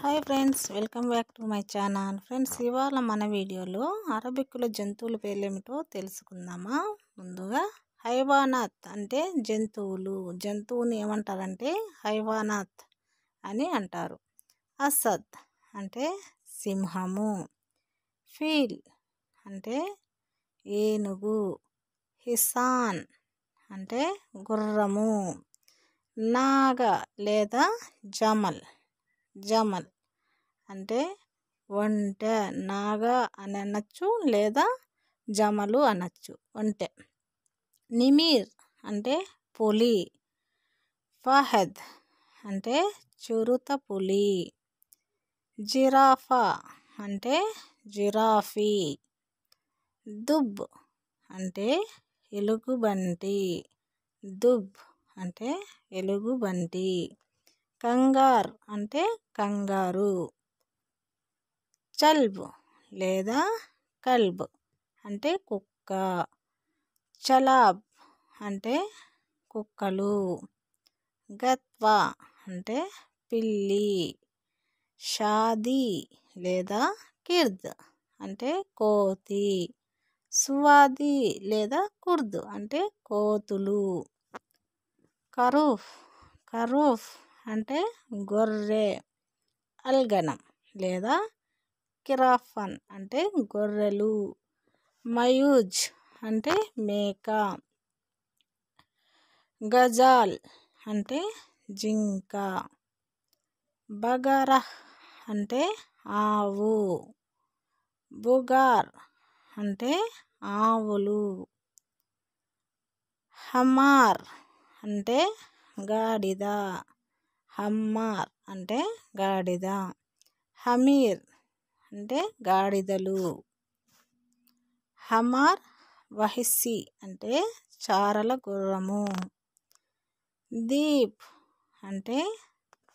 hi friends welcome back to my channel friends ఇవాళ మన వీడియోలో అరబిక్కుల జంతువుల పేర్లేమిటో తెలుసుకుందామా ముందుగా హైవానాథ్ అంటే జంతువులు జంతువుని ఏమంటారంటే హైవానాథ్ అని అంటారు అసద్ అంటే సింహము ఫీల్ అంటే ఏనుగు హిసాన్ అంటే గుర్రము నాగ లేదా జమల్ జమల్ అంటే ఒంట నాగా అని అనొచ్చు లేదా జమలు అనొచ్చు ఒంటె నిమీర్ అంటే పులి ఫహద్ అంటే చిరుత పులి జిరాఫా అంటే జిరాఫీ దుబ్ అంటే ఎలుగుబంటి దుబ్ అంటే ఎలుగుబంటి కంగార్ అంటే కంగారు చల్బ్ లేదా కల్బ్ అంటే కుక్క చలాబ్ అంటే కుక్కలు గత్వా అంటే పిల్లి షాదీ లేదా కిర్ద్ అంటే కోతి సువాది లేదా కుర్ద్ అంటే కోతులు కరూఫ్ కరూఫ్ అంటే గొర్రె అల్గనం లేదా కిరాఫన్ అంటే గొర్రెలు మయూజ్ అంటే మేక గజాల్ అంటే జింక బగర అంటే ఆవు బుగార్ అంటే ఆవులు హమార్ అంటే గాడిద హమ్మార్ అంటే గాడిద హమీర్ అంటే గాడిదలు హమార్ వహిస్సి అంటే చారల గుర్రము దీప్ అంటే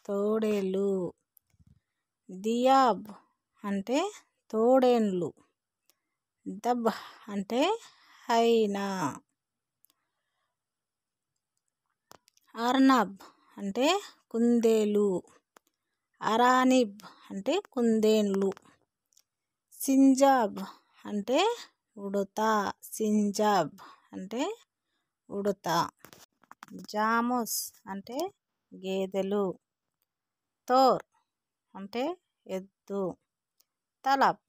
తోడేళ్ళు దియాబ్ అంటే తోడేండ్లు దబ్ అంటే హైనా అర్నబ్ అంటే కుందేలు అరానిబ్ అంటే కుందేళ్ళు సింజాబ్ అంటే ఉడత సింజాబ్ అంటే ఉడత జామోస్ అంటే గేదెలు తోర్ అంటే ఎద్దు తలప్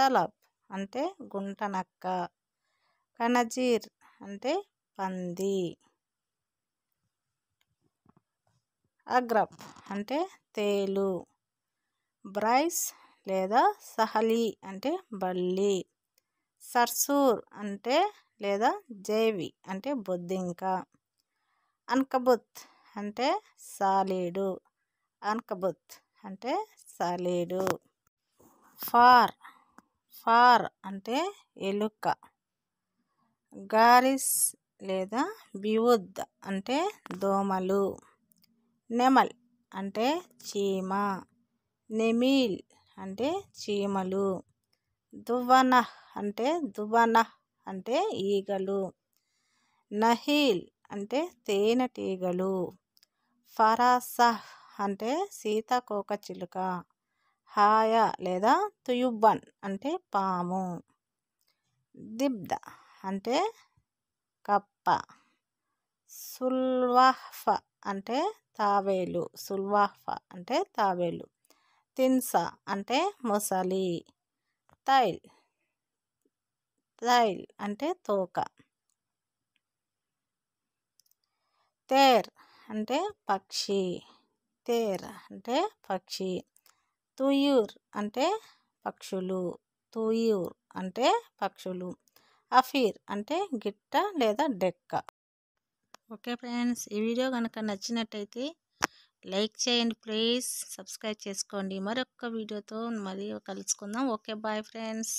తలప్ అంటే గుంటనక్క కనజీర్ అంటే పంది అగ్రబ్ అంటే తేలు బ్రైస్ లేదా సహలి అంటే బల్లి సర్సూర్ అంటే లేదా జేవి అంటే బొద్దింక అన్కబుత్ అంటే సాలీడు అన్కబుత్ అంటే సాలీడు ఫార్ ఫార్ అంటే ఎలుక గారిస్ లేదా బివుద్ అంటే దోమలు నెమల్ అంటే చీమ నెమీల్ అంటే చీమలు దువ్వన అంటే దువ్వన అంటే ఈగలు నహీల్ అంటే తేనెటీగలు ఫరాస అంటే సీతాకోక చిలుక హాయ లేదా తుయుబ్బన్ అంటే పాము దిబ్ద అంటే కప్ప సుల్వాఫ అంటే తావేలు సుల్వాఫా అంటే తావేలు తిన్సా అంటే మొసలి తైల్ తైల్ అంటే తోక తేర్ అంటే పక్షి తేర్ అంటే పక్షి తుయూర్ అంటే పక్షులు తుయూర్ అంటే పక్షులు అఫీర్ అంటే గిట్ట లేదా డెక్క ఓకే ఫ్రెండ్స్ ఈ వీడియో కనుక నచ్చినట్టయితే లైక్ చేయండి ప్లీజ్ సబ్స్క్రైబ్ చేసుకోండి మరొక వీడియోతో మళ్ళీ కలుసుకుందాం ఓకే బాయ్ ఫ్రెండ్స్